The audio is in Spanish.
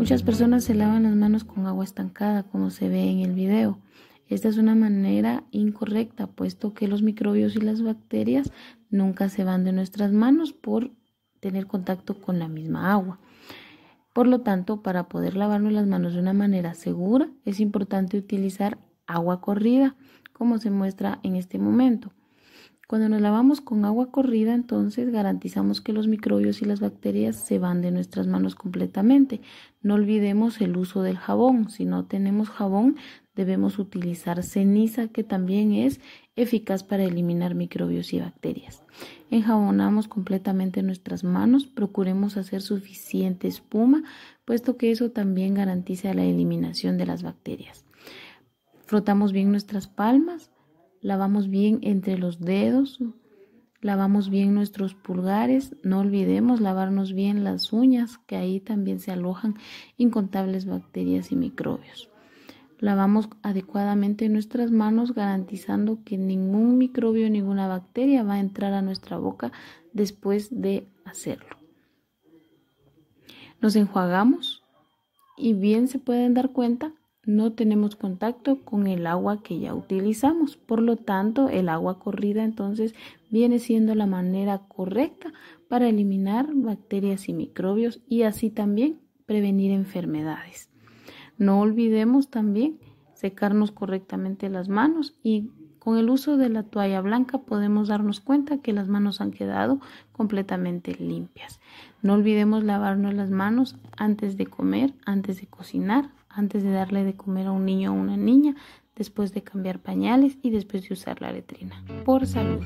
Muchas personas se lavan las manos con agua estancada, como se ve en el video. Esta es una manera incorrecta, puesto que los microbios y las bacterias nunca se van de nuestras manos por tener contacto con la misma agua. Por lo tanto, para poder lavarnos las manos de una manera segura, es importante utilizar agua corrida, como se muestra en este momento. Cuando nos lavamos con agua corrida, entonces garantizamos que los microbios y las bacterias se van de nuestras manos completamente. No olvidemos el uso del jabón. Si no tenemos jabón, debemos utilizar ceniza, que también es eficaz para eliminar microbios y bacterias. Enjabonamos completamente nuestras manos, procuremos hacer suficiente espuma, puesto que eso también garantiza la eliminación de las bacterias. Frotamos bien nuestras palmas, lavamos bien entre los dedos, lavamos bien nuestros pulgares, no olvidemos lavarnos bien las uñas, que ahí también se alojan incontables bacterias y microbios. Lavamos adecuadamente nuestras manos garantizando que ningún microbio, ninguna bacteria va a entrar a nuestra boca después de hacerlo. Nos enjuagamos y bien se pueden dar cuenta no tenemos contacto con el agua que ya utilizamos. Por lo tanto, el agua corrida entonces viene siendo la manera correcta para eliminar bacterias y microbios y así también prevenir enfermedades. No olvidemos también secarnos correctamente las manos y con el uso de la toalla blanca podemos darnos cuenta que las manos han quedado completamente limpias. No olvidemos lavarnos las manos antes de comer, antes de cocinar, antes de darle de comer a un niño o una niña, después de cambiar pañales y después de usar la letrina. Por salud.